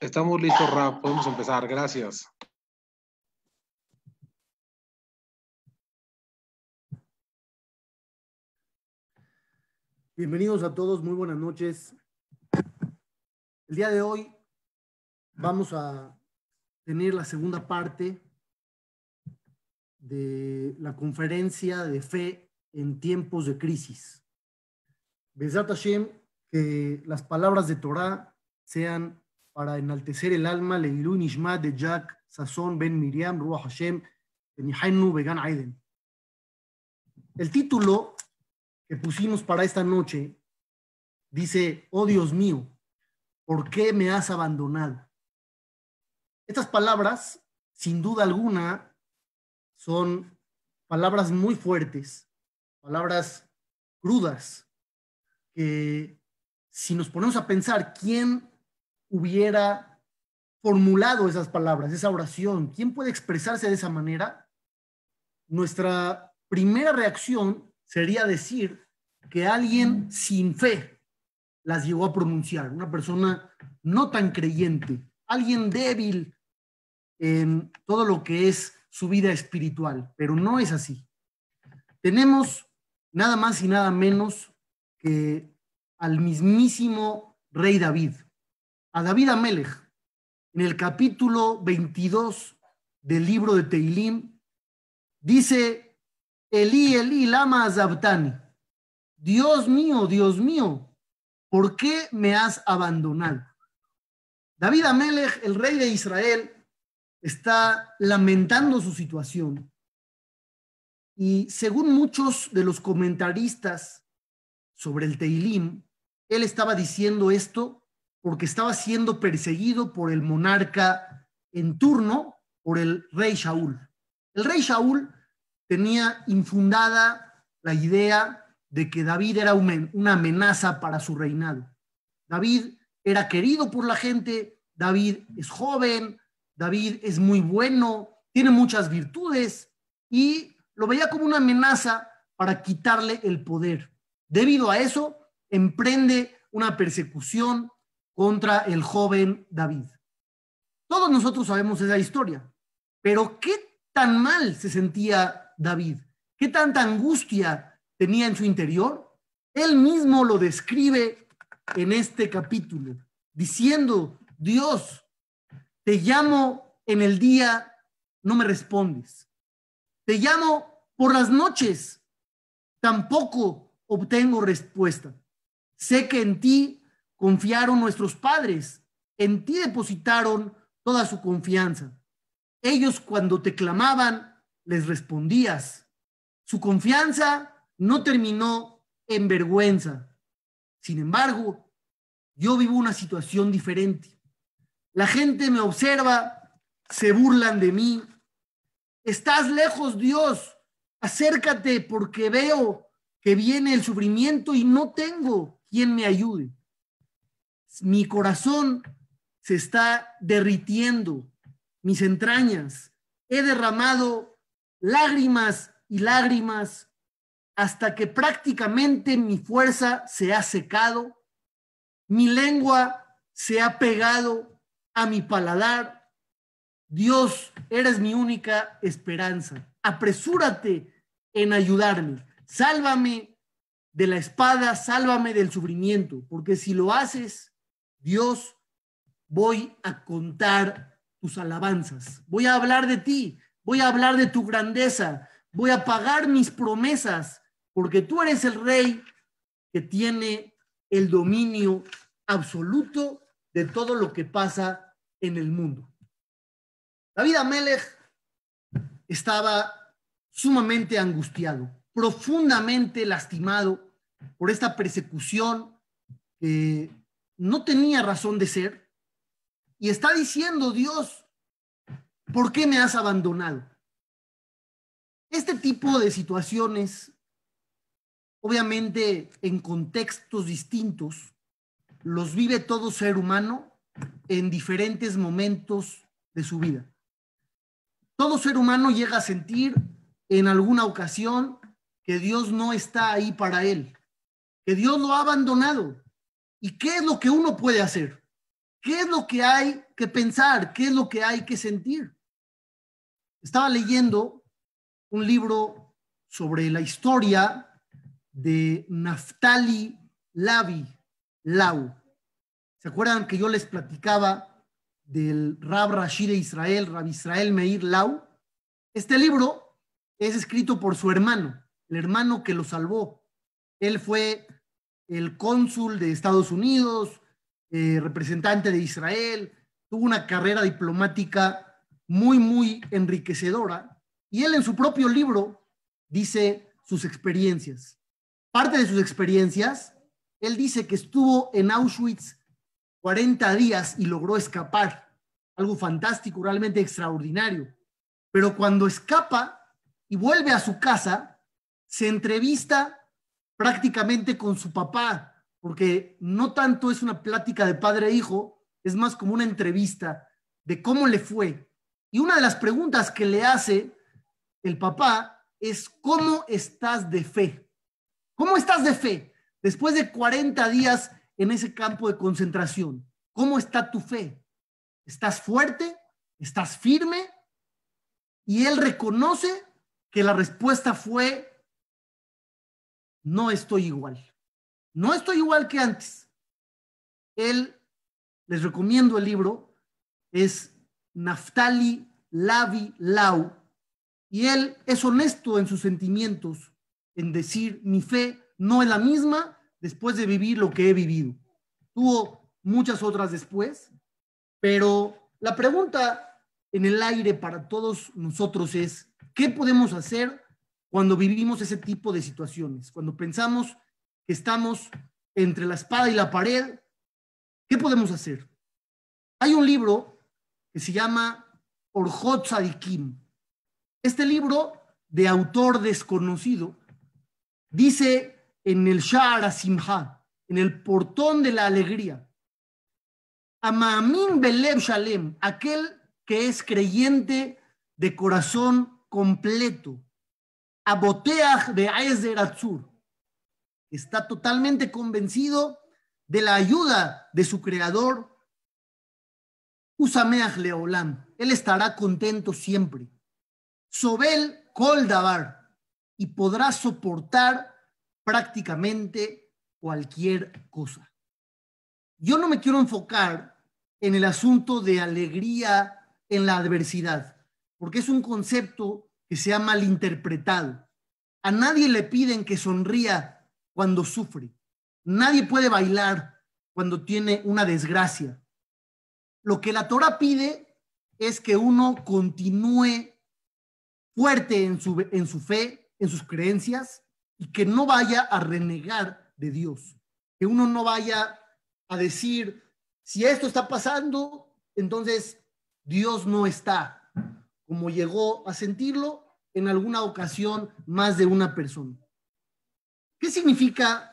Estamos listos, Rap. Podemos empezar. Gracias. Bienvenidos a todos. Muy buenas noches. El día de hoy vamos a tener la segunda parte de la conferencia de fe en tiempos de crisis. Besat Hashem, que las palabras de Torah sean para enaltecer el alma, de Jack, Sazón Ben Miriam, Ruach Hashem, Benihainu Began Aiden. El título que pusimos para esta noche dice, oh Dios mío, ¿por qué me has abandonado? Estas palabras, sin duda alguna, son palabras muy fuertes, palabras crudas, que si nos ponemos a pensar quién hubiera formulado esas palabras, esa oración? ¿Quién puede expresarse de esa manera? Nuestra primera reacción sería decir que alguien sin fe las llegó a pronunciar, una persona no tan creyente, alguien débil en todo lo que es su vida espiritual, pero no es así. Tenemos nada más y nada menos que al mismísimo rey David, a David Amelech en el capítulo 22 del libro de Teilim, dice, Elí, Elí, lama azabtani, Dios mío, Dios mío, ¿por qué me has abandonado? David Amelech, el rey de Israel, está lamentando su situación. Y según muchos de los comentaristas sobre el Teilim, él estaba diciendo esto porque estaba siendo perseguido por el monarca en turno, por el rey Shaul. El rey Shaul tenía infundada la idea de que David era una amenaza para su reinado. David era querido por la gente, David es joven, David es muy bueno, tiene muchas virtudes y lo veía como una amenaza para quitarle el poder. Debido a eso, emprende una persecución contra el joven David. Todos nosotros sabemos esa historia, pero ¿qué tan mal se sentía David? ¿Qué tanta angustia tenía en su interior? Él mismo lo describe en este capítulo, diciendo, Dios, te llamo en el día, no me respondes. Te llamo por las noches, tampoco obtengo respuesta. Sé que en ti confiaron nuestros padres, en ti depositaron toda su confianza. Ellos cuando te clamaban, les respondías. Su confianza no terminó en vergüenza. Sin embargo, yo vivo una situación diferente. La gente me observa, se burlan de mí. Estás lejos, Dios. Acércate porque veo que viene el sufrimiento y no tengo quien me ayude mi corazón se está derritiendo, mis entrañas. He derramado lágrimas y lágrimas hasta que prácticamente mi fuerza se ha secado, mi lengua se ha pegado a mi paladar. Dios, eres mi única esperanza. Apresúrate en ayudarme. Sálvame de la espada, sálvame del sufrimiento, porque si lo haces, Dios, voy a contar tus alabanzas, voy a hablar de ti, voy a hablar de tu grandeza, voy a pagar mis promesas, porque tú eres el rey que tiene el dominio absoluto de todo lo que pasa en el mundo. David Amelech estaba sumamente angustiado, profundamente lastimado por esta persecución que no tenía razón de ser. Y está diciendo Dios, ¿por qué me has abandonado? Este tipo de situaciones, obviamente en contextos distintos, los vive todo ser humano en diferentes momentos de su vida. Todo ser humano llega a sentir en alguna ocasión que Dios no está ahí para él, que Dios lo ha abandonado, ¿Y qué es lo que uno puede hacer? ¿Qué es lo que hay que pensar? ¿Qué es lo que hay que sentir? Estaba leyendo un libro sobre la historia de Naftali Lavi Lau. ¿Se acuerdan que yo les platicaba del Rab Rashid Israel, Rab Israel Meir Lau? Este libro es escrito por su hermano, el hermano que lo salvó. Él fue el cónsul de Estados Unidos, eh, representante de Israel, tuvo una carrera diplomática muy, muy enriquecedora. Y él en su propio libro dice sus experiencias. Parte de sus experiencias, él dice que estuvo en Auschwitz 40 días y logró escapar. Algo fantástico, realmente extraordinario. Pero cuando escapa y vuelve a su casa, se entrevista prácticamente con su papá, porque no tanto es una plática de padre e hijo, es más como una entrevista de cómo le fue. Y una de las preguntas que le hace el papá es, ¿cómo estás de fe? ¿Cómo estás de fe? Después de 40 días en ese campo de concentración, ¿cómo está tu fe? ¿Estás fuerte? ¿Estás firme? Y él reconoce que la respuesta fue no estoy igual. No estoy igual que antes. Él, les recomiendo el libro, es Naftali Lavi Lau, y él es honesto en sus sentimientos, en decir, mi fe no es la misma después de vivir lo que he vivido. Tuvo muchas otras después, pero la pregunta en el aire para todos nosotros es, ¿qué podemos hacer cuando vivimos ese tipo de situaciones, cuando pensamos que estamos entre la espada y la pared, ¿qué podemos hacer? Hay un libro que se llama Orjot Sadikim. Este libro de autor desconocido dice en el Shara Simha, en el portón de la alegría, Amamin Belev Shalem, aquel que es creyente de corazón completo, Aboteach de Está totalmente convencido de la ayuda de su creador, Usameach Leolam. Él estará contento siempre. Sobel Koldavar. Y podrá soportar prácticamente cualquier cosa. Yo no me quiero enfocar en el asunto de alegría en la adversidad, porque es un concepto sea malinterpretado. A nadie le piden que sonría cuando sufre. Nadie puede bailar cuando tiene una desgracia. Lo que la Torah pide es que uno continúe fuerte en su, en su fe, en sus creencias, y que no vaya a renegar de Dios. Que uno no vaya a decir, si esto está pasando, entonces Dios no está. Como llegó a sentirlo, en alguna ocasión más de una persona. ¿Qué significa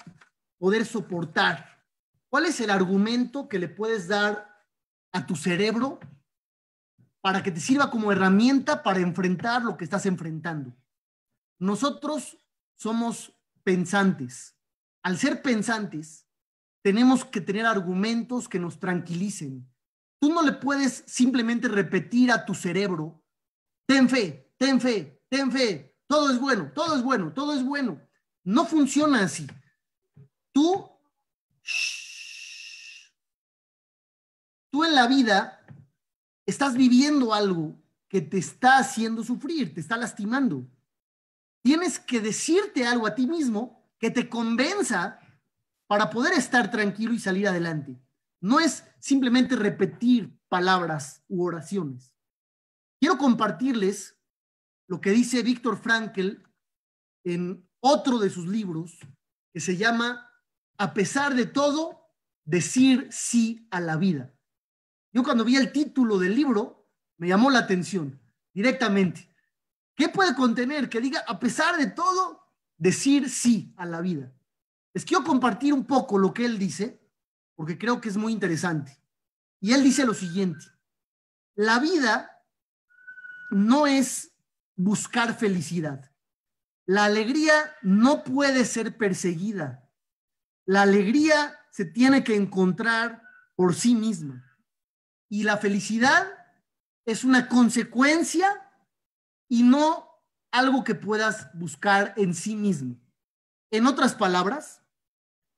poder soportar? ¿Cuál es el argumento que le puedes dar a tu cerebro para que te sirva como herramienta para enfrentar lo que estás enfrentando? Nosotros somos pensantes. Al ser pensantes, tenemos que tener argumentos que nos tranquilicen. Tú no le puedes simplemente repetir a tu cerebro, ten fe, ten fe, ten fe, todo es bueno, todo es bueno, todo es bueno. No funciona así. Tú, tú en la vida estás viviendo algo que te está haciendo sufrir, te está lastimando. Tienes que decirte algo a ti mismo que te convenza para poder estar tranquilo y salir adelante. No es simplemente repetir palabras u oraciones. Quiero compartirles lo que dice Víctor Frankl en otro de sus libros que se llama A pesar de todo, decir sí a la vida. Yo cuando vi el título del libro, me llamó la atención directamente. ¿Qué puede contener que diga, a pesar de todo, decir sí a la vida? que quiero compartir un poco lo que él dice, porque creo que es muy interesante. Y él dice lo siguiente, la vida no es buscar felicidad. La alegría no puede ser perseguida. La alegría se tiene que encontrar por sí misma. Y la felicidad es una consecuencia y no algo que puedas buscar en sí mismo. En otras palabras,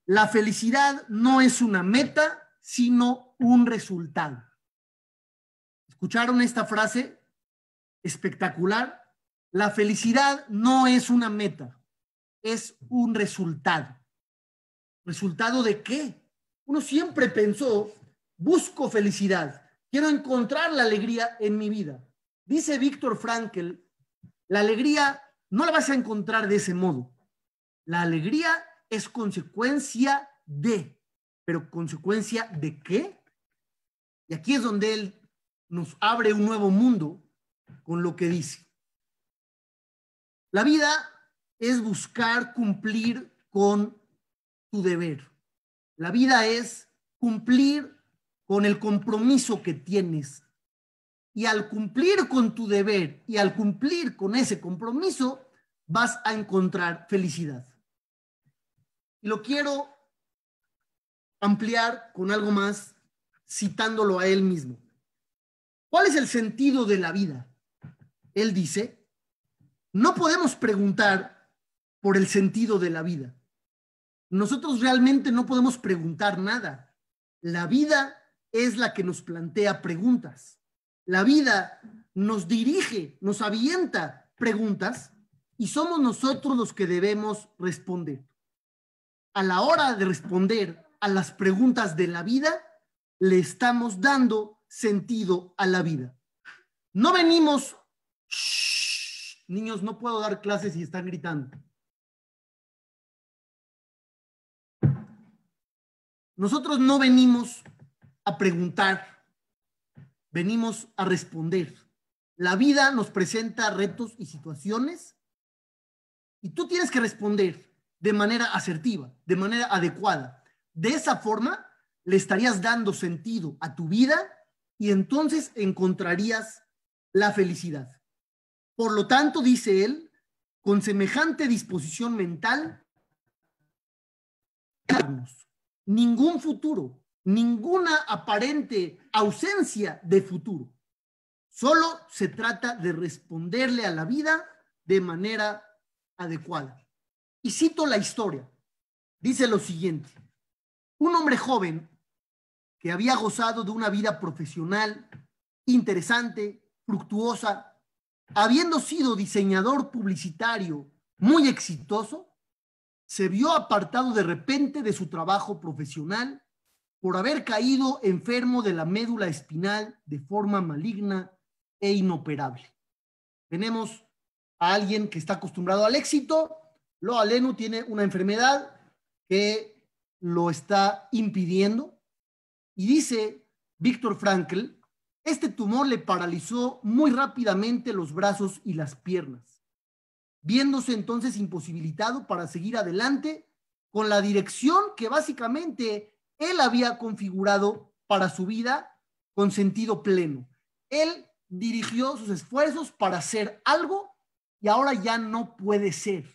la felicidad no es una meta, sino un resultado. ¿Escucharon esta frase espectacular? La felicidad no es una meta, es un resultado. ¿Resultado de qué? Uno siempre pensó, busco felicidad, quiero encontrar la alegría en mi vida. Dice Víctor Frankl, la alegría no la vas a encontrar de ese modo. La alegría es consecuencia de, pero consecuencia de qué? Y aquí es donde él nos abre un nuevo mundo con lo que dice. La vida es buscar cumplir con tu deber. La vida es cumplir con el compromiso que tienes. Y al cumplir con tu deber y al cumplir con ese compromiso, vas a encontrar felicidad. Y lo quiero ampliar con algo más, citándolo a él mismo. ¿Cuál es el sentido de la vida? Él dice, no podemos preguntar por el sentido de la vida. Nosotros realmente no podemos preguntar nada. La vida es la que nos plantea preguntas. La vida nos dirige, nos avienta preguntas y somos nosotros los que debemos responder. A la hora de responder a las preguntas de la vida, le estamos dando sentido a la vida. No venimos Niños, no puedo dar clases y están gritando. Nosotros no venimos a preguntar, venimos a responder. La vida nos presenta retos y situaciones y tú tienes que responder de manera asertiva, de manera adecuada. De esa forma le estarías dando sentido a tu vida y entonces encontrarías la felicidad. Por lo tanto, dice él, con semejante disposición mental, ningún futuro, ninguna aparente ausencia de futuro. Solo se trata de responderle a la vida de manera adecuada. Y cito la historia. Dice lo siguiente. Un hombre joven que había gozado de una vida profesional interesante, fructuosa, habiendo sido diseñador publicitario muy exitoso, se vio apartado de repente de su trabajo profesional por haber caído enfermo de la médula espinal de forma maligna e inoperable. Tenemos a alguien que está acostumbrado al éxito, lo aleno tiene una enfermedad que lo está impidiendo y dice Víctor Frankl este tumor le paralizó muy rápidamente los brazos y las piernas, viéndose entonces imposibilitado para seguir adelante con la dirección que básicamente él había configurado para su vida con sentido pleno. Él dirigió sus esfuerzos para hacer algo y ahora ya no puede ser.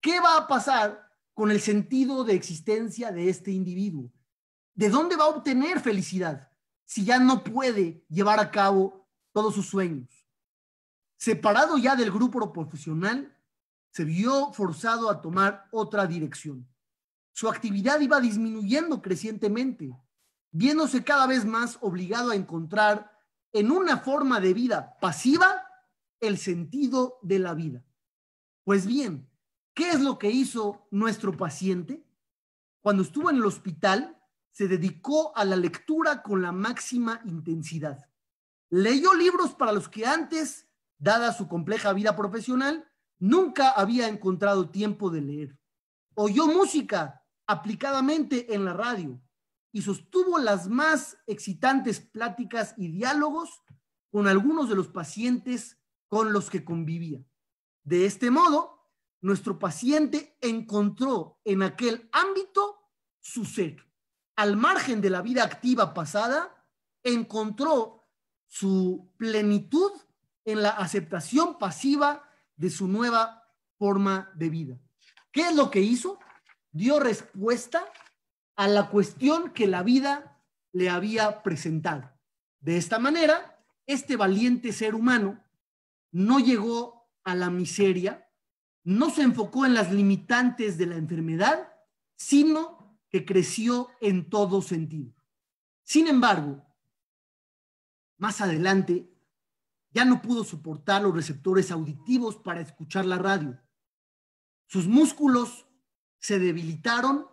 ¿Qué va a pasar con el sentido de existencia de este individuo? ¿De dónde va a obtener felicidad? si ya no puede llevar a cabo todos sus sueños. Separado ya del grupo profesional, se vio forzado a tomar otra dirección. Su actividad iba disminuyendo crecientemente, viéndose cada vez más obligado a encontrar en una forma de vida pasiva el sentido de la vida. Pues bien, ¿qué es lo que hizo nuestro paciente? Cuando estuvo en el hospital, se dedicó a la lectura con la máxima intensidad. Leyó libros para los que antes, dada su compleja vida profesional, nunca había encontrado tiempo de leer. Oyó música aplicadamente en la radio y sostuvo las más excitantes pláticas y diálogos con algunos de los pacientes con los que convivía. De este modo, nuestro paciente encontró en aquel ámbito su ser al margen de la vida activa pasada, encontró su plenitud en la aceptación pasiva de su nueva forma de vida. ¿Qué es lo que hizo? Dio respuesta a la cuestión que la vida le había presentado. De esta manera, este valiente ser humano no llegó a la miseria, no se enfocó en las limitantes de la enfermedad, sino que creció en todo sentido. Sin embargo, más adelante ya no pudo soportar los receptores auditivos para escuchar la radio. Sus músculos se debilitaron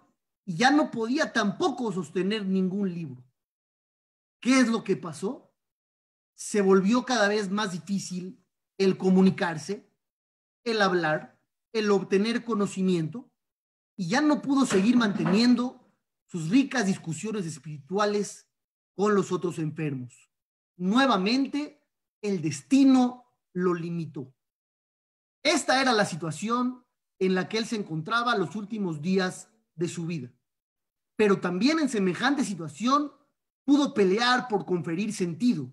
y ya no podía tampoco sostener ningún libro. ¿Qué es lo que pasó? Se volvió cada vez más difícil el comunicarse, el hablar, el obtener conocimiento y ya no pudo seguir manteniendo sus ricas discusiones espirituales con los otros enfermos. Nuevamente, el destino lo limitó. Esta era la situación en la que él se encontraba los últimos días de su vida. Pero también en semejante situación pudo pelear por conferir sentido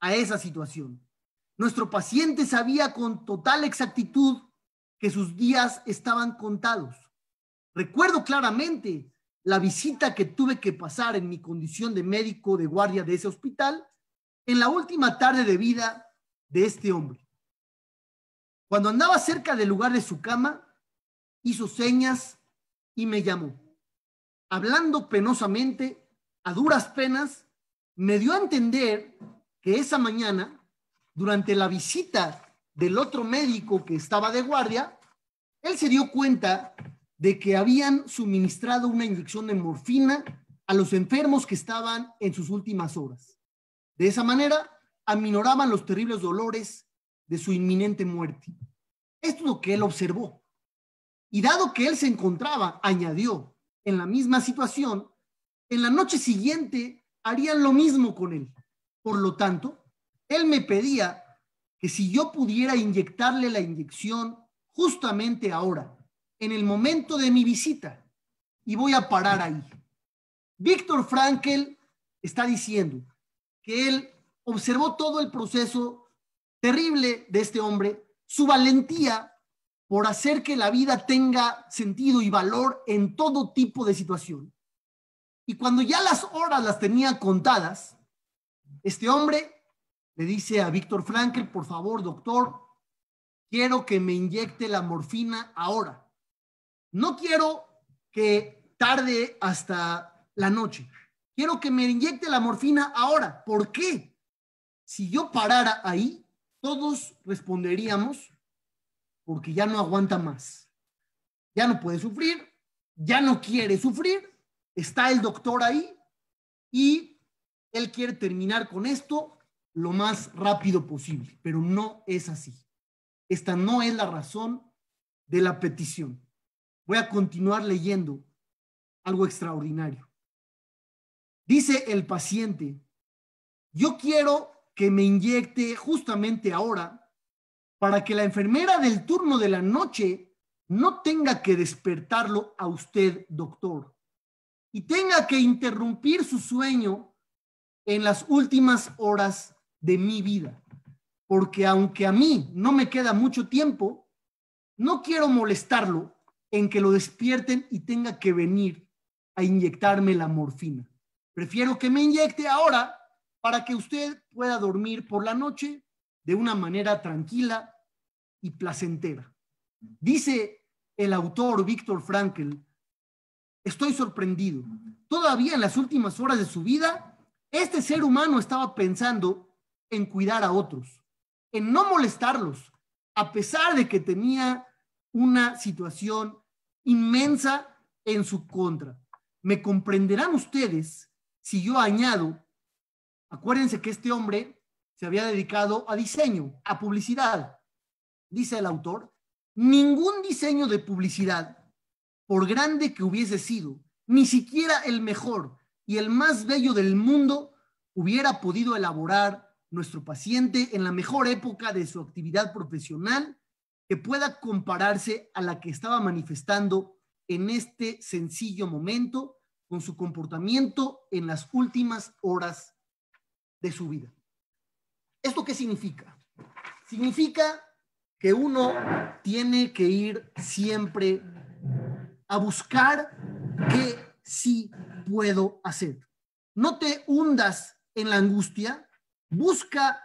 a esa situación. Nuestro paciente sabía con total exactitud que sus días estaban contados Recuerdo claramente la visita que tuve que pasar en mi condición de médico de guardia de ese hospital en la última tarde de vida de este hombre. Cuando andaba cerca del lugar de su cama, hizo señas y me llamó. Hablando penosamente, a duras penas, me dio a entender que esa mañana, durante la visita del otro médico que estaba de guardia, él se dio cuenta de que habían suministrado una inyección de morfina a los enfermos que estaban en sus últimas horas. De esa manera, aminoraban los terribles dolores de su inminente muerte. Esto es lo que él observó. Y dado que él se encontraba, añadió, en la misma situación, en la noche siguiente harían lo mismo con él. Por lo tanto, él me pedía que si yo pudiera inyectarle la inyección justamente ahora, en el momento de mi visita. Y voy a parar ahí. Víctor Frankel está diciendo que él observó todo el proceso terrible de este hombre, su valentía por hacer que la vida tenga sentido y valor en todo tipo de situación. Y cuando ya las horas las tenía contadas, este hombre le dice a Víctor Frankel, por favor, doctor, quiero que me inyecte la morfina ahora no quiero que tarde hasta la noche. Quiero que me inyecte la morfina ahora. ¿Por qué? Si yo parara ahí, todos responderíamos porque ya no aguanta más. Ya no puede sufrir, ya no quiere sufrir, está el doctor ahí y él quiere terminar con esto lo más rápido posible, pero no es así. Esta no es la razón de la petición. Voy a continuar leyendo algo extraordinario. Dice el paciente, yo quiero que me inyecte justamente ahora para que la enfermera del turno de la noche no tenga que despertarlo a usted, doctor, y tenga que interrumpir su sueño en las últimas horas de mi vida. Porque aunque a mí no me queda mucho tiempo, no quiero molestarlo en que lo despierten y tenga que venir a inyectarme la morfina. Prefiero que me inyecte ahora para que usted pueda dormir por la noche de una manera tranquila y placentera. Dice el autor Víctor Frankl, estoy sorprendido. Todavía en las últimas horas de su vida, este ser humano estaba pensando en cuidar a otros, en no molestarlos, a pesar de que tenía una situación inmensa en su contra. Me comprenderán ustedes si yo añado, acuérdense que este hombre se había dedicado a diseño, a publicidad. Dice el autor, ningún diseño de publicidad, por grande que hubiese sido, ni siquiera el mejor y el más bello del mundo, hubiera podido elaborar nuestro paciente en la mejor época de su actividad profesional que pueda compararse a la que estaba manifestando en este sencillo momento con su comportamiento en las últimas horas de su vida. ¿Esto qué significa? Significa que uno tiene que ir siempre a buscar qué sí puedo hacer. No te hundas en la angustia, busca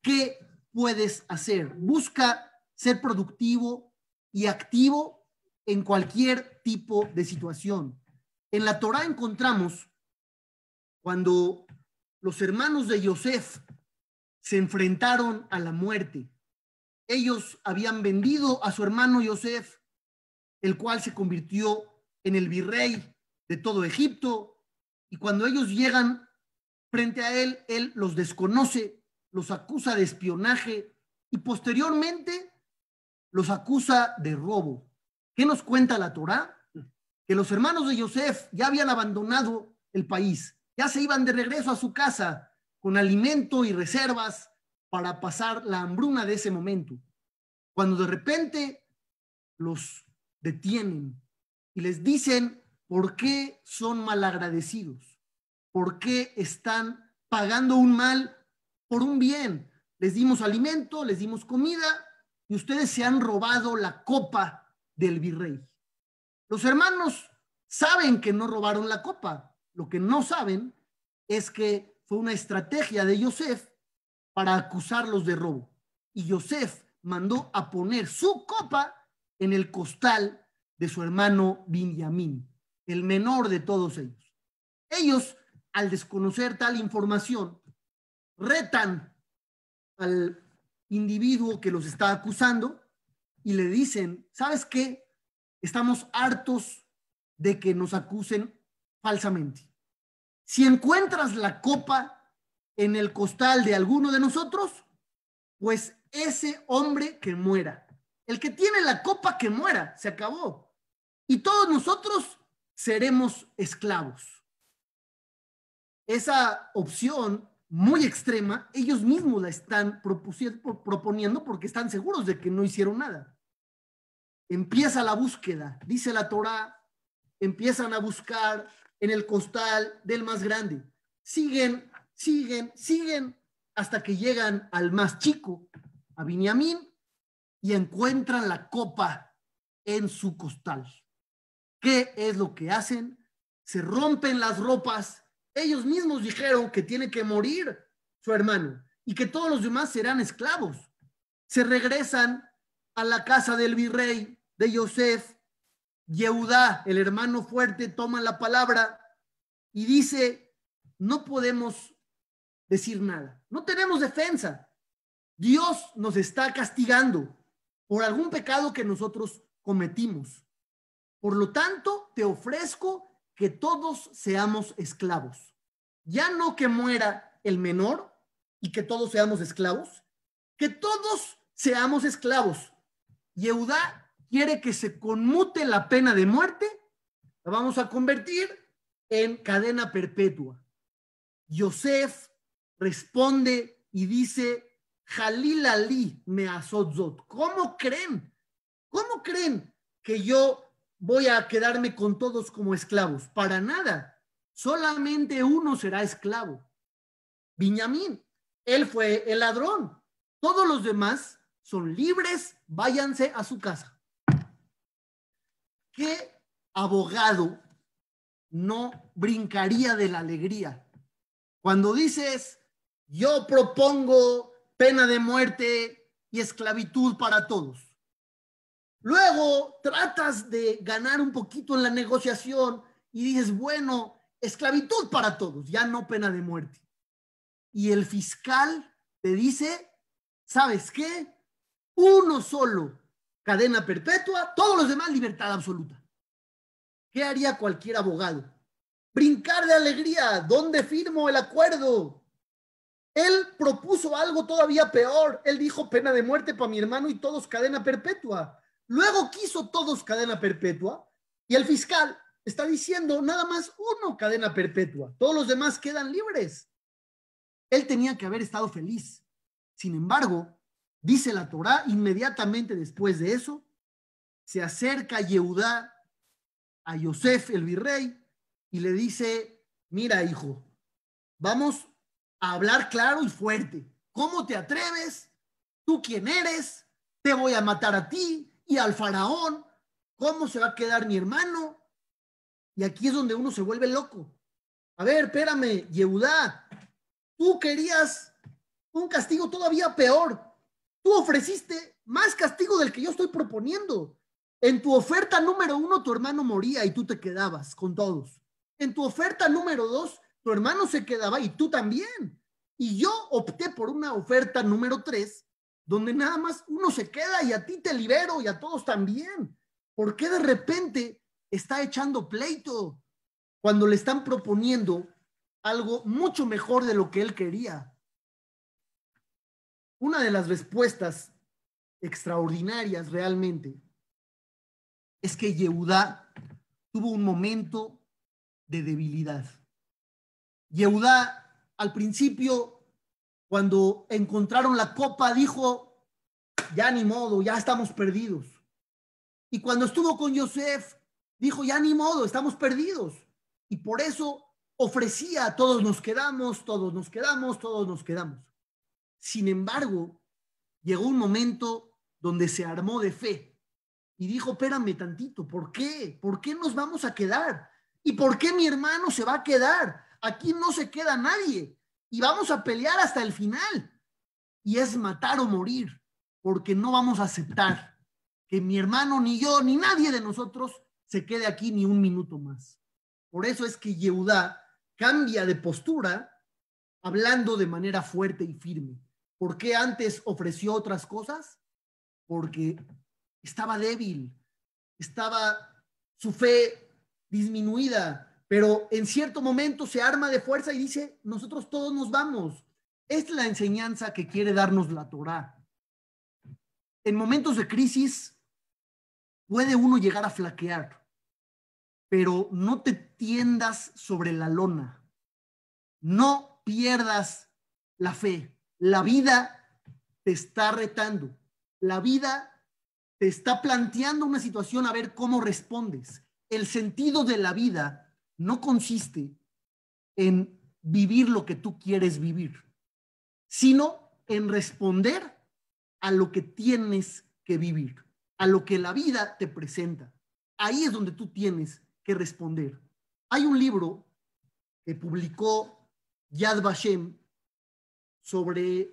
qué puedes hacer, busca ser productivo y activo en cualquier tipo de situación. En la Torá encontramos cuando los hermanos de Yosef se enfrentaron a la muerte. Ellos habían vendido a su hermano Yosef, el cual se convirtió en el virrey de todo Egipto, y cuando ellos llegan frente a él, él los desconoce, los acusa de espionaje y posteriormente los acusa de robo. ¿Qué nos cuenta la Torá? Que los hermanos de Yosef ya habían abandonado el país, ya se iban de regreso a su casa con alimento y reservas para pasar la hambruna de ese momento. Cuando de repente los detienen y les dicen por qué son malagradecidos, por qué están pagando un mal por un bien. Les dimos alimento, les dimos comida, y ustedes se han robado la copa del virrey. Los hermanos saben que no robaron la copa. Lo que no saben es que fue una estrategia de Yosef para acusarlos de robo. Y Yosef mandó a poner su copa en el costal de su hermano Benjamín, el menor de todos ellos. Ellos, al desconocer tal información, retan al individuo que los está acusando y le dicen, ¿sabes qué? Estamos hartos de que nos acusen falsamente. Si encuentras la copa en el costal de alguno de nosotros, pues ese hombre que muera. El que tiene la copa que muera, se acabó. Y todos nosotros seremos esclavos. Esa opción muy extrema, ellos mismos la están proponiendo porque están seguros de que no hicieron nada. Empieza la búsqueda, dice la Torá, empiezan a buscar en el costal del más grande. Siguen, siguen, siguen hasta que llegan al más chico, a Biniamín, y encuentran la copa en su costal. ¿Qué es lo que hacen? Se rompen las ropas ellos mismos dijeron que tiene que morir su hermano y que todos los demás serán esclavos. Se regresan a la casa del virrey de Yosef. Yehudá, el hermano fuerte, toma la palabra y dice, no podemos decir nada, no tenemos defensa. Dios nos está castigando por algún pecado que nosotros cometimos. Por lo tanto, te ofrezco que todos seamos esclavos. Ya no que muera el menor y que todos seamos esclavos, que todos seamos esclavos. Yehudá quiere que se conmute la pena de muerte, la vamos a convertir en cadena perpetua. Yosef responde y dice, Jalil me azotzot. ¿Cómo creen? ¿Cómo creen que yo voy a quedarme con todos como esclavos. Para nada. Solamente uno será esclavo. Viñamín, él fue el ladrón. Todos los demás son libres, váyanse a su casa. ¿Qué abogado no brincaría de la alegría? Cuando dices, yo propongo pena de muerte y esclavitud para todos Luego tratas de ganar un poquito en la negociación y dices, bueno, esclavitud para todos, ya no pena de muerte. Y el fiscal te dice, ¿sabes qué? Uno solo, cadena perpetua, todos los demás libertad absoluta. ¿Qué haría cualquier abogado? Brincar de alegría, ¿dónde firmo el acuerdo? Él propuso algo todavía peor. Él dijo pena de muerte para mi hermano y todos cadena perpetua. Luego quiso todos cadena perpetua y el fiscal está diciendo nada más uno cadena perpetua, todos los demás quedan libres. Él tenía que haber estado feliz. Sin embargo, dice la Torá, inmediatamente después de eso, se acerca Yehudá a Yosef el virrey y le dice, mira hijo, vamos a hablar claro y fuerte. ¿Cómo te atreves? ¿Tú quién eres? Te voy a matar a ti, y al faraón, ¿cómo se va a quedar mi hermano? Y aquí es donde uno se vuelve loco. A ver, espérame, Yehudá, tú querías un castigo todavía peor. Tú ofreciste más castigo del que yo estoy proponiendo. En tu oferta número uno, tu hermano moría y tú te quedabas con todos. En tu oferta número dos, tu hermano se quedaba y tú también. Y yo opté por una oferta número tres, donde nada más uno se queda y a ti te libero y a todos también. ¿Por qué de repente está echando pleito cuando le están proponiendo algo mucho mejor de lo que él quería? Una de las respuestas extraordinarias realmente es que Yehudá tuvo un momento de debilidad. Yehudá al principio cuando encontraron la copa, dijo, ya ni modo, ya estamos perdidos. Y cuando estuvo con Joseph dijo, ya ni modo, estamos perdidos. Y por eso ofrecía, todos nos quedamos, todos nos quedamos, todos nos quedamos. Sin embargo, llegó un momento donde se armó de fe y dijo, espérame tantito, ¿por qué? ¿Por qué nos vamos a quedar? ¿Y por qué mi hermano se va a quedar? Aquí no se queda nadie y vamos a pelear hasta el final. Y es matar o morir, porque no vamos a aceptar que mi hermano, ni yo, ni nadie de nosotros se quede aquí ni un minuto más. Por eso es que Yehudá cambia de postura hablando de manera fuerte y firme. ¿Por qué antes ofreció otras cosas? Porque estaba débil, estaba su fe disminuida, pero en cierto momento se arma de fuerza y dice, nosotros todos nos vamos. Es la enseñanza que quiere darnos la Torá. En momentos de crisis puede uno llegar a flaquear, pero no te tiendas sobre la lona. No pierdas la fe. La vida te está retando. La vida te está planteando una situación a ver cómo respondes. El sentido de la vida no consiste en vivir lo que tú quieres vivir, sino en responder a lo que tienes que vivir, a lo que la vida te presenta. Ahí es donde tú tienes que responder. Hay un libro que publicó Yad Vashem sobre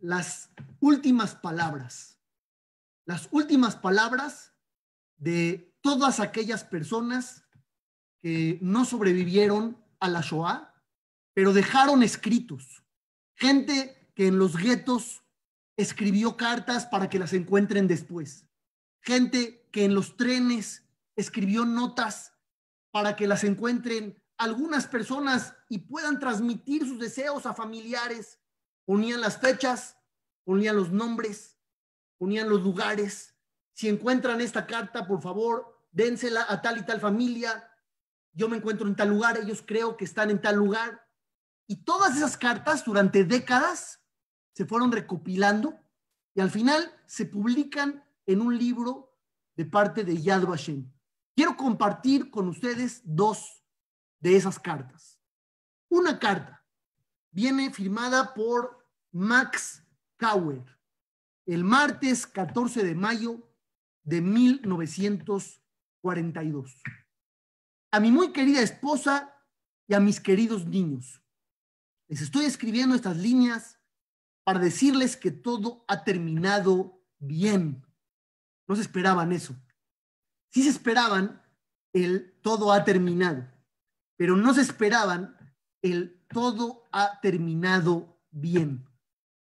las últimas palabras, las últimas palabras de todas aquellas personas eh, no sobrevivieron a la Shoah, pero dejaron escritos. Gente que en los guetos escribió cartas para que las encuentren después. Gente que en los trenes escribió notas para que las encuentren algunas personas y puedan transmitir sus deseos a familiares. Ponían las fechas, ponían los nombres, ponían los lugares. Si encuentran esta carta, por favor, dénsela a tal y tal familia yo me encuentro en tal lugar, ellos creo que están en tal lugar. Y todas esas cartas durante décadas se fueron recopilando y al final se publican en un libro de parte de Yad Vashem. Quiero compartir con ustedes dos de esas cartas. Una carta viene firmada por Max Kauer el martes 14 de mayo de 1942 a mi muy querida esposa y a mis queridos niños. Les estoy escribiendo estas líneas para decirles que todo ha terminado bien. No se esperaban eso. Sí se esperaban el todo ha terminado, pero no se esperaban el todo ha terminado bien.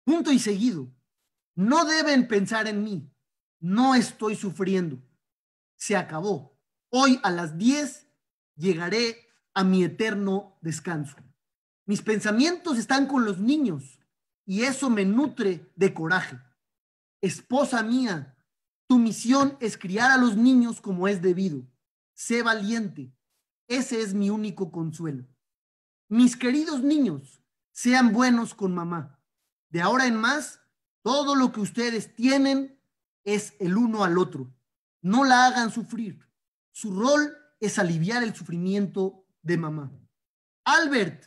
Punto y seguido. No deben pensar en mí. No estoy sufriendo. Se acabó. Hoy a las 10 llegaré a mi eterno descanso. Mis pensamientos están con los niños y eso me nutre de coraje. Esposa mía, tu misión es criar a los niños como es debido. Sé valiente. Ese es mi único consuelo. Mis queridos niños, sean buenos con mamá. De ahora en más, todo lo que ustedes tienen es el uno al otro. No la hagan sufrir. Su rol es aliviar el sufrimiento de mamá. Albert,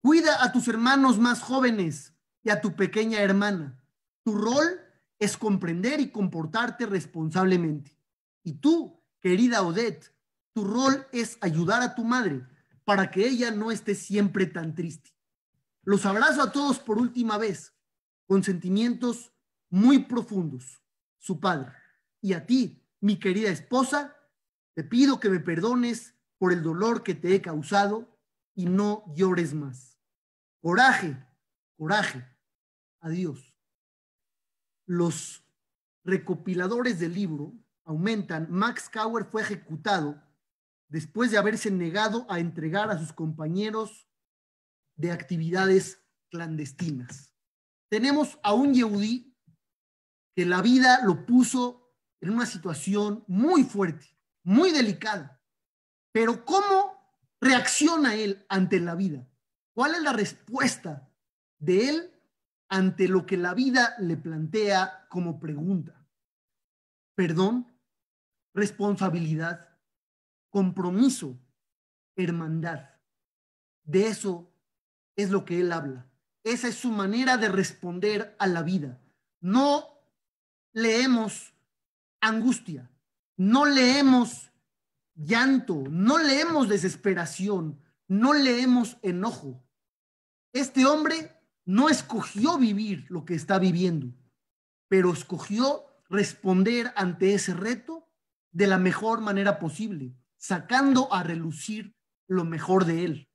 cuida a tus hermanos más jóvenes y a tu pequeña hermana. Tu rol es comprender y comportarte responsablemente. Y tú, querida Odette, tu rol es ayudar a tu madre para que ella no esté siempre tan triste. Los abrazo a todos por última vez, con sentimientos muy profundos. Su padre. Y a ti, mi querida esposa, te pido que me perdones por el dolor que te he causado y no llores más. Coraje, coraje. Adiós. Los recopiladores del libro aumentan. Max Kauer fue ejecutado después de haberse negado a entregar a sus compañeros de actividades clandestinas. Tenemos a un Yehudí que la vida lo puso en una situación muy fuerte muy delicado. Pero ¿cómo reacciona él ante la vida? ¿Cuál es la respuesta de él ante lo que la vida le plantea como pregunta? Perdón, responsabilidad, compromiso, hermandad. De eso es lo que él habla. Esa es su manera de responder a la vida. No leemos angustia, no leemos llanto, no leemos desesperación, no leemos enojo. Este hombre no escogió vivir lo que está viviendo, pero escogió responder ante ese reto de la mejor manera posible, sacando a relucir lo mejor de él.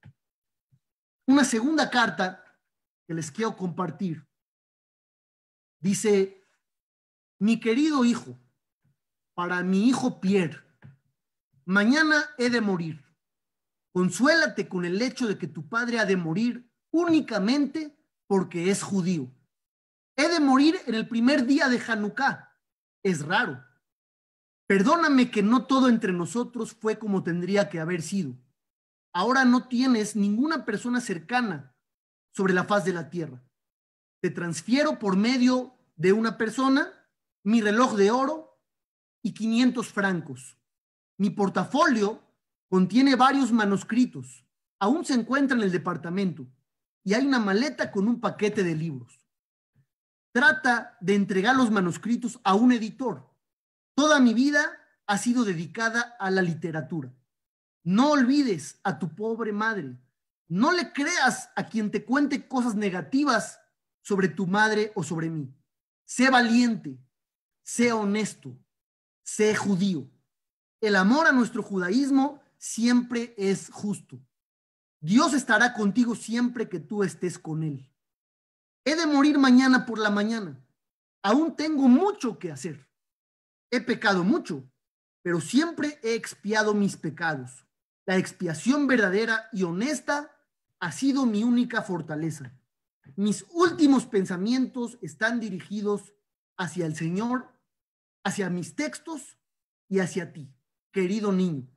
Una segunda carta que les quiero compartir dice, mi querido hijo, para mi hijo Pierre. Mañana he de morir. Consuélate con el hecho de que tu padre ha de morir únicamente porque es judío. He de morir en el primer día de Hanukkah. Es raro. Perdóname que no todo entre nosotros fue como tendría que haber sido. Ahora no tienes ninguna persona cercana sobre la faz de la tierra. Te transfiero por medio de una persona mi reloj de oro y 500 francos. Mi portafolio contiene varios manuscritos. Aún se encuentra en el departamento y hay una maleta con un paquete de libros. Trata de entregar los manuscritos a un editor. Toda mi vida ha sido dedicada a la literatura. No olvides a tu pobre madre. No le creas a quien te cuente cosas negativas sobre tu madre o sobre mí. Sé valiente, sé honesto, sé judío. El amor a nuestro judaísmo siempre es justo. Dios estará contigo siempre que tú estés con Él. He de morir mañana por la mañana. Aún tengo mucho que hacer. He pecado mucho, pero siempre he expiado mis pecados. La expiación verdadera y honesta ha sido mi única fortaleza. Mis últimos pensamientos están dirigidos hacia el Señor hacia mis textos y hacia ti, querido niño.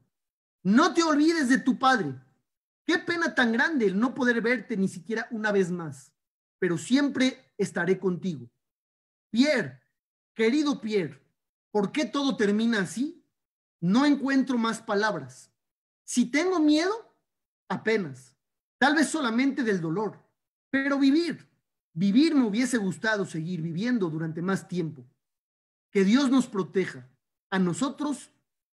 No te olvides de tu padre. Qué pena tan grande el no poder verte ni siquiera una vez más, pero siempre estaré contigo. Pierre, querido Pierre, ¿por qué todo termina así? No encuentro más palabras. Si tengo miedo, apenas, tal vez solamente del dolor, pero vivir, vivir me hubiese gustado seguir viviendo durante más tiempo que Dios nos proteja a nosotros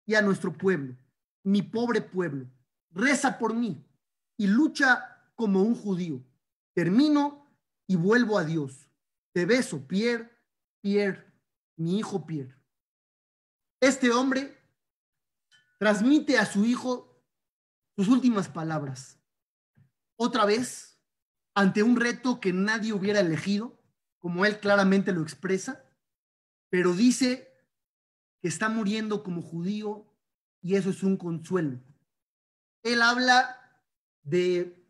y a nuestro pueblo, mi pobre pueblo. Reza por mí y lucha como un judío. Termino y vuelvo a Dios. Te beso, Pierre, Pierre, mi hijo Pierre. Este hombre transmite a su hijo sus últimas palabras. Otra vez, ante un reto que nadie hubiera elegido, como él claramente lo expresa, pero dice que está muriendo como judío y eso es un consuelo. Él habla de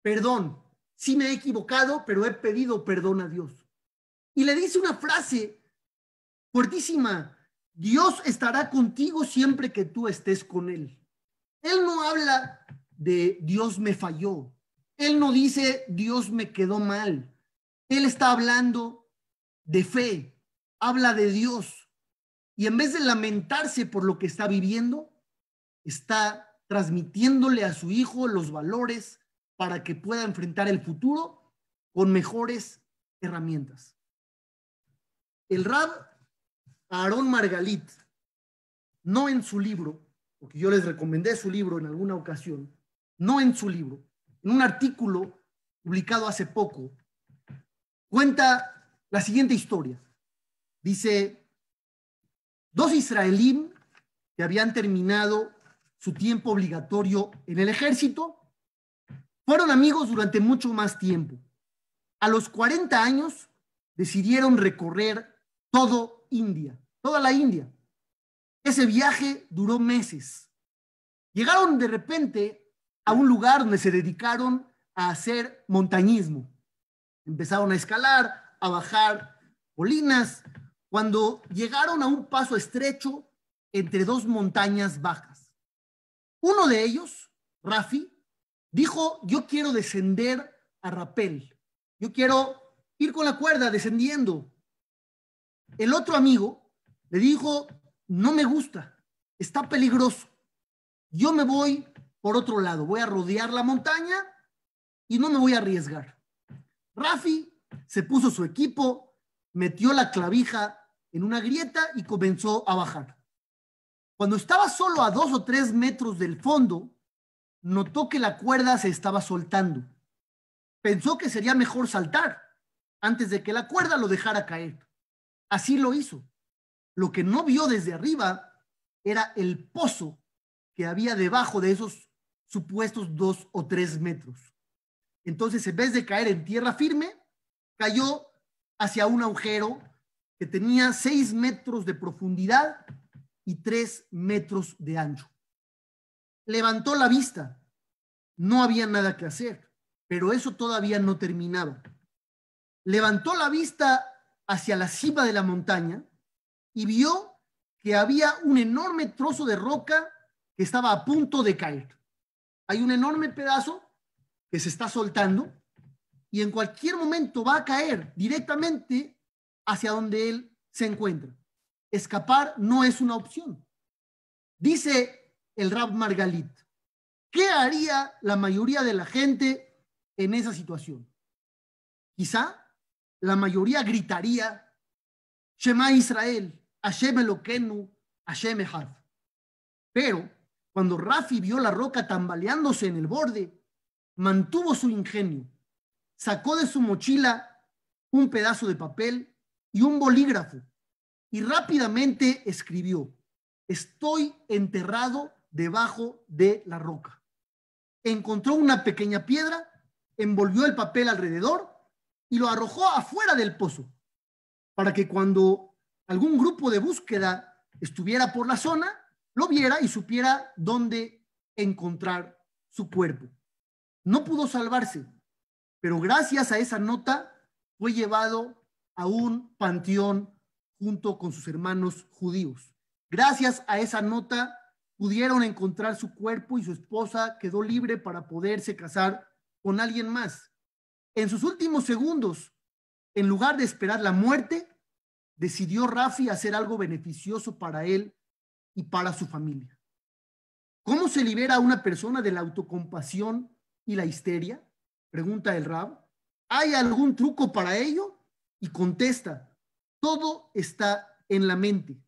perdón. Sí me he equivocado, pero he pedido perdón a Dios. Y le dice una frase fuertísima. Dios estará contigo siempre que tú estés con Él. Él no habla de Dios me falló. Él no dice Dios me quedó mal. Él está hablando de fe, habla de Dios y en vez de lamentarse por lo que está viviendo, está transmitiéndole a su hijo los valores para que pueda enfrentar el futuro con mejores herramientas. El Rab Aarón Margalit, no en su libro, porque yo les recomendé su libro en alguna ocasión, no en su libro, en un artículo publicado hace poco, cuenta la siguiente historia. Dice, dos israelíes que habían terminado su tiempo obligatorio en el ejército fueron amigos durante mucho más tiempo. A los 40 años decidieron recorrer todo India, toda la India. Ese viaje duró meses. Llegaron de repente a un lugar donde se dedicaron a hacer montañismo. Empezaron a escalar, a bajar colinas, cuando llegaron a un paso estrecho entre dos montañas bajas. Uno de ellos, Rafi, dijo, yo quiero descender a Rapel, yo quiero ir con la cuerda descendiendo. El otro amigo le dijo, no me gusta, está peligroso, yo me voy por otro lado, voy a rodear la montaña y no me voy a arriesgar. Rafi se puso su equipo, metió la clavija en una grieta y comenzó a bajar. Cuando estaba solo a dos o tres metros del fondo, notó que la cuerda se estaba soltando. Pensó que sería mejor saltar antes de que la cuerda lo dejara caer. Así lo hizo. Lo que no vio desde arriba era el pozo que había debajo de esos supuestos dos o tres metros. Entonces, en vez de caer en tierra firme, cayó hacia un agujero tenía seis metros de profundidad y tres metros de ancho. Levantó la vista. No había nada que hacer, pero eso todavía no terminaba. Levantó la vista hacia la cima de la montaña y vio que había un enorme trozo de roca que estaba a punto de caer. Hay un enorme pedazo que se está soltando y en cualquier momento va a caer directamente hacia donde él se encuentra. Escapar no es una opción. Dice el Rab Margalit, ¿qué haría la mayoría de la gente en esa situación? Quizá la mayoría gritaría, Shema Israel, Hashem Elokenu, Hashem Eharf. Pero cuando Rafi vio la roca tambaleándose en el borde, mantuvo su ingenio, sacó de su mochila un pedazo de papel y un bolígrafo y rápidamente escribió, estoy enterrado debajo de la roca. Encontró una pequeña piedra, envolvió el papel alrededor y lo arrojó afuera del pozo para que cuando algún grupo de búsqueda estuviera por la zona, lo viera y supiera dónde encontrar su cuerpo. No pudo salvarse, pero gracias a esa nota fue llevado a un panteón junto con sus hermanos judíos. Gracias a esa nota pudieron encontrar su cuerpo y su esposa quedó libre para poderse casar con alguien más. En sus últimos segundos, en lugar de esperar la muerte, decidió Rafi hacer algo beneficioso para él y para su familia. ¿Cómo se libera una persona de la autocompasión y la histeria? Pregunta el Rab. ¿Hay algún truco para ello? y contesta. Todo está en la mente.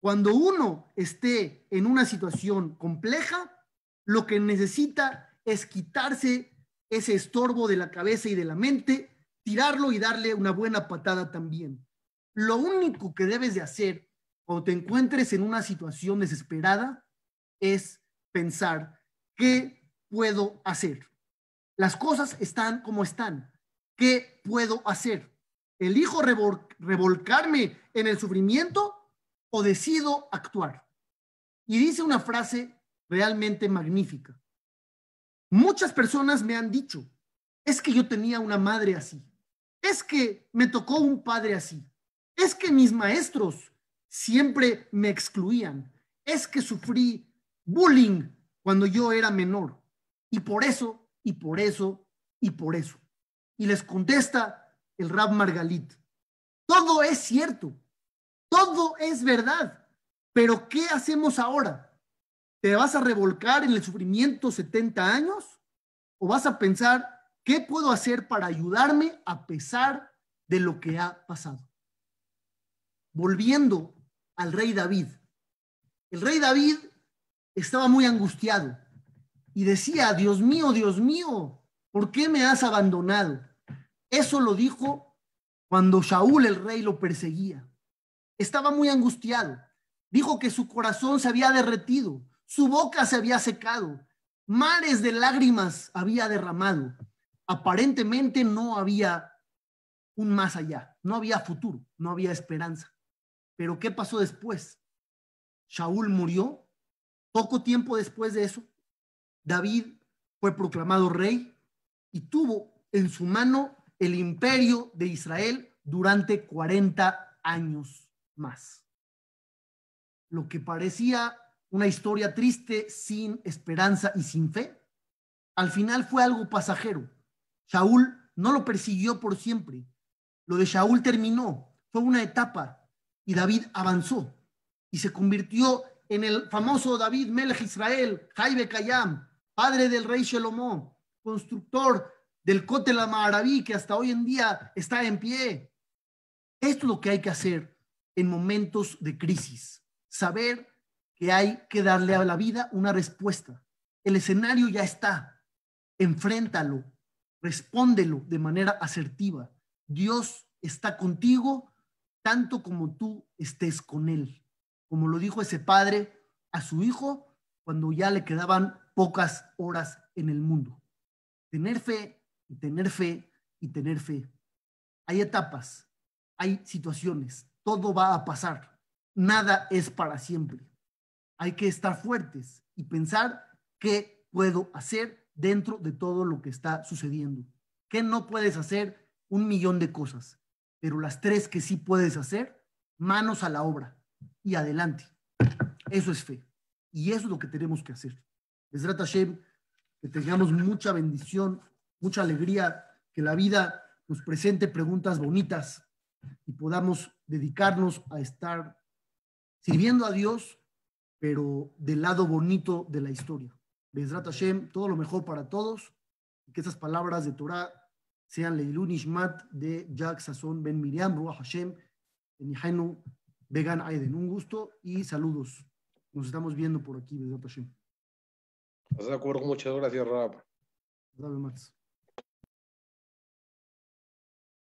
Cuando uno esté en una situación compleja, lo que necesita es quitarse ese estorbo de la cabeza y de la mente, tirarlo y darle una buena patada también. Lo único que debes de hacer cuando te encuentres en una situación desesperada es pensar, ¿qué puedo hacer? Las cosas están como están. ¿Qué puedo hacer? ¿Elijo revolcarme en el sufrimiento o decido actuar? Y dice una frase realmente magnífica. Muchas personas me han dicho, es que yo tenía una madre así, es que me tocó un padre así, es que mis maestros siempre me excluían, es que sufrí bullying cuando yo era menor, y por eso, y por eso, y por eso. Y les contesta el Rab Margalit. Todo es cierto, todo es verdad, pero ¿qué hacemos ahora? ¿Te vas a revolcar en el sufrimiento 70 años? ¿O vas a pensar, qué puedo hacer para ayudarme a pesar de lo que ha pasado? Volviendo al rey David. El rey David estaba muy angustiado y decía, Dios mío, Dios mío, ¿por qué me has abandonado? Eso lo dijo cuando Shaul el rey lo perseguía. Estaba muy angustiado. Dijo que su corazón se había derretido, su boca se había secado, mares de lágrimas había derramado. Aparentemente no había un más allá, no había futuro, no había esperanza. Pero ¿qué pasó después? Shaul murió. Poco tiempo después de eso, David fue proclamado rey y tuvo en su mano el imperio de Israel durante 40 años más. Lo que parecía una historia triste, sin esperanza y sin fe, al final fue algo pasajero. Saúl no lo persiguió por siempre. Lo de Saúl terminó, fue una etapa y David avanzó y se convirtió en el famoso David Melech Israel, Jaibe Kayam, padre del rey Shelomó, constructor del la Maraví, que hasta hoy en día está en pie. Esto es lo que hay que hacer en momentos de crisis, saber que hay que darle a la vida una respuesta. El escenario ya está, enfréntalo, respóndelo de manera asertiva. Dios está contigo tanto como tú estés con él. Como lo dijo ese padre a su hijo cuando ya le quedaban pocas horas en el mundo. Tener fe tener fe y tener fe. Hay etapas, hay situaciones, todo va a pasar, nada es para siempre. Hay que estar fuertes y pensar qué puedo hacer dentro de todo lo que está sucediendo. Que no puedes hacer un millón de cosas, pero las tres que sí puedes hacer, manos a la obra y adelante. Eso es fe. Y eso es lo que tenemos que hacer. les trata Hashem, que tengamos mucha bendición, mucha alegría que la vida nos presente preguntas bonitas y podamos dedicarnos a estar sirviendo a Dios, pero del lado bonito de la historia. Bezrat Hashem, todo lo mejor para todos que esas palabras de Torah sean Leilun de Jack Sasson Ben Miriam, Ruach Hashem, Nihainu, Vegan Aiden. Un gusto y saludos. Nos estamos viendo por aquí, Bezrat Hashem. de acuerdo, muchas gracias, Rab. Dale, Max.